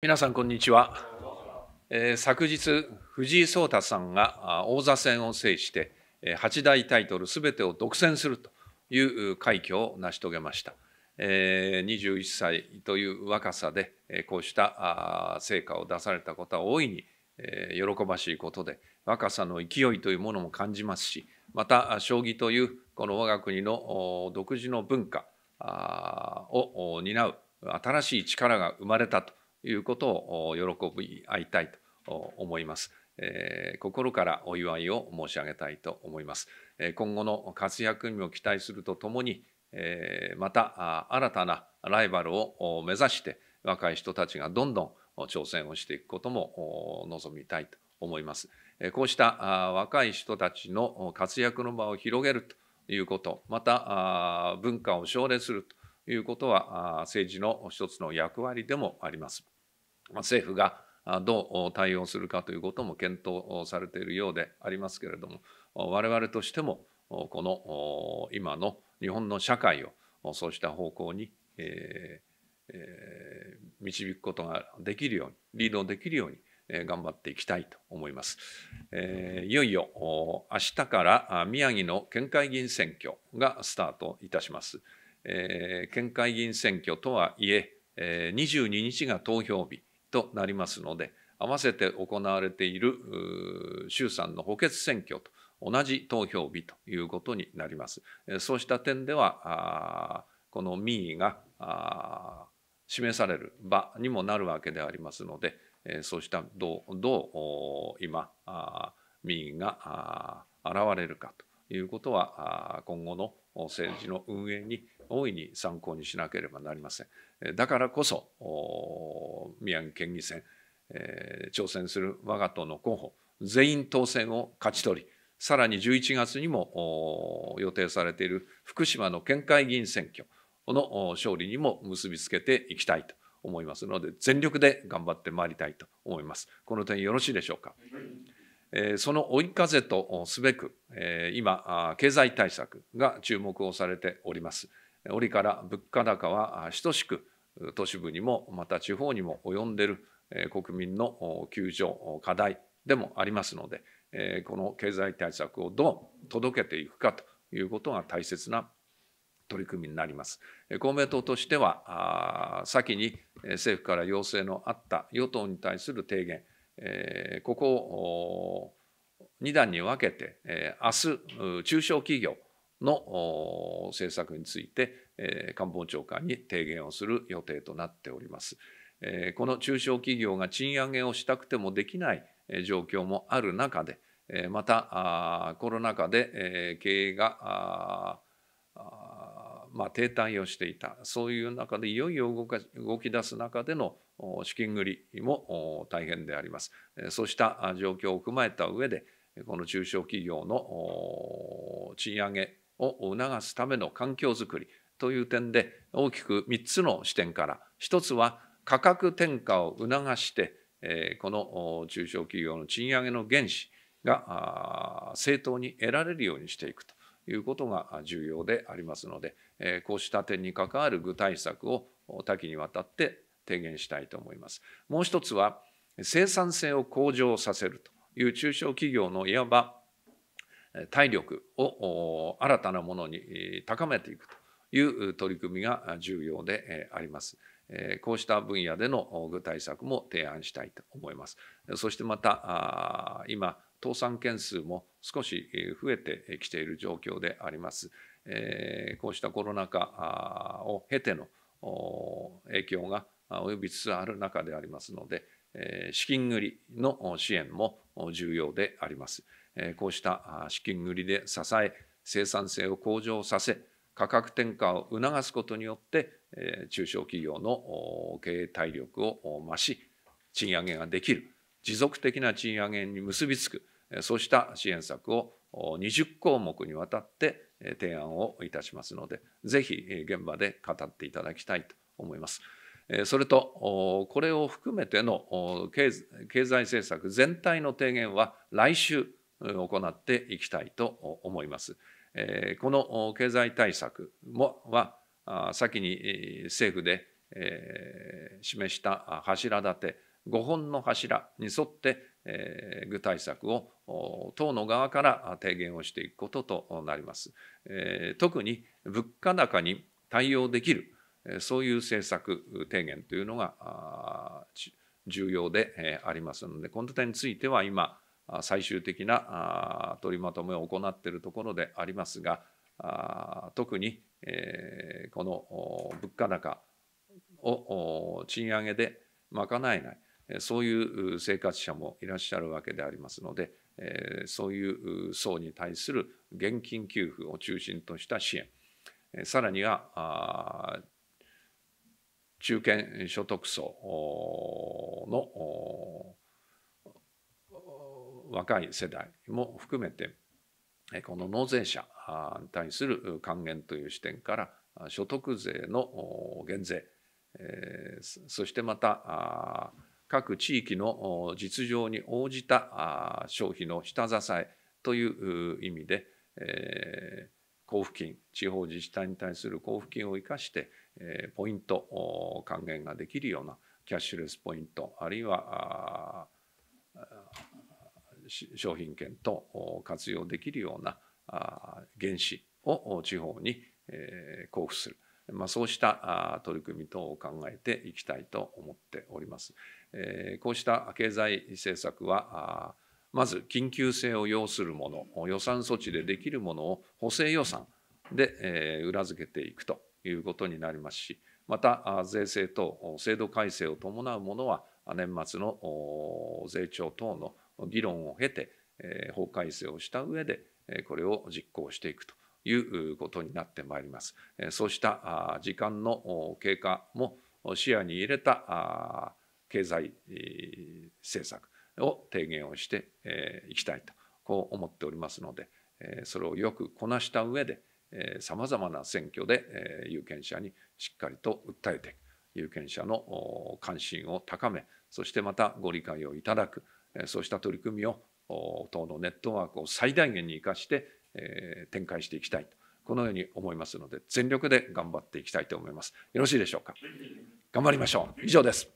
皆さん、こんにちは。えー、昨日、藤井聡太さんが王座戦を制して、八大タイトルすべてを独占するという快挙を成し遂げました。えー、21歳という若さで、こうした成果を出されたことは大いに喜ばしいことで、若さの勢いというものも感じますし、また、将棋というこの我が国の独自の文化を担う新しい力が生まれたと。いうことを喜び合いたいと思います。えー、心からお祝いを申し上げたいと思います。えー、今後の活躍にも期待するとともに、えー、また新たなライバルを目指して若い人たちがどんどん挑戦をしていくことも望みたいと思います。こうした若い人たちの活躍の場を広げるということ、また文化を奨励するということは政治の一つの役割でもあります。政府がどう対応するかということも検討されているようでありますけれども我々としてもこの今の日本の社会をそうした方向に、導くことができるようにリードできるように頑張っていきたいと思います。いよいよ明日から宮城の県会議員選挙がスタートいたします。えー、県会議員選挙とはいえ、えー、22日が投票日となりますので、合わせて行われている衆参の補欠選挙と同じ投票日ということになります。そうした点では、この民意が示される場にもなるわけでありますので、そうしたどうどう今民意が現れるかということは今後の政治の運営に大いに参考にしなければなりません。だからこそ宮城県議選、挑戦する我が党の候補全員当選を勝ち取りさらに11月にも予定されている福島の県会議員選挙の勝利にも結びつけていきたいと思いますので全力で頑張ってまいりたいと思います。この点よろしいでしょうか。その追い風とすべく、今、経済対策が注目をされております。折から物価高は等しく都市部にもまた地方にも及んでいる国民の窮状課題でもありますのでこの経済対策をどう届けていくかということが大切な取り組みになります公明党としては先に政府から要請のあった与党に対する提言えー、ここを2段に分けて、えー、明日中小企業の政策について、えー、官房長官に提言をする予定となっております。えー、この中小企業が賃上げをしたくてもできない状況もある中で、えまたあコロナ禍でえ経営がまあ、停滞をしていたそういう中でいよいよ動か動き出す中での資金繰りも大変であります。そうした状況を踏まえた上でこの中小企業の賃上げを促すための環境づくりという点で大きく3つの視点から1つは価格転嫁を促してこの中小企業の賃上げの原資が正当に得られるようにしていくと。いうことが重要でありますので、えこうした点に関わる具体策を多岐にわたって提言したいと思います。もう一つは生産性を向上させるという中小企業のいわば体力を新たなものに高めていくという取り組みが重要であります。こうした分野での具体策も提案したいと思います。そしてまた今倒産件数も少し増えてきている状況であります。えこうしたコロナ禍を経ての影響が及びつつある中でありますので、え資金繰りの支援も重要であります。えこうした資金繰りで支え、生産性を向上させ、価格転嫁を促すことによって、え中小企業の経営体力を増し、賃上げができる。持続的な賃上げに結びつくそうした支援策を20項目にわたって提案をいたしますのでぜひ現場で語っていただきたいと思います。それと、これを含めての経済政策全体の提言は来週行っていきたいと思います。この経済対策もは、先に政府で示した柱立て、5本の柱に沿ってえ具体策を党の側から提言をしていくこととなります。え特に物価高に対応できる、そういう政策提言というのが重要でありますので、この点については今、最終的な取りまとめを行っているところでありますが、特にこの物価高を賃上げで賄えない、そういう生活者もいらっしゃるわけでありますので、そういう層に対する現金給付を中心とした支援、さらには中堅所得層の若い世代も含めて、この納税者に対する還元という視点から、所得税の減税、そしてまた、各地域の実情に応じた消費の下支えという意味で、え交付金地方自治体に対する交付金を生かして、えポイント還元ができるようなキャッシュレスポイントあるいは商品券と活用できるような原資を地方に交付するまあ、そうした取り組み等を考えていきたいと思っております。こうした経済政策はまず緊急性を要するもの予算措置でできるものを補正予算で裏付けていくということになりますしまた税制等制度改正を伴うものは年末の税調等の議論を経て法改正をした上でこれを実行していくと。いうことになってまいります。そうした時間の経過も視野に入れた経済政策を提言をしていきたいとこう思っておりますのでそれをよくこなした上でさまざまな選挙で有権者にしっかりと訴えていく有権者の関心を高めそしてまたご理解をいただくそうした取り組みを党のネットワークを最大限に生かして展開していきたいとこのように思いますので全力で頑張っていきたいと思いますよろしいでしょうか頑張りましょう以上です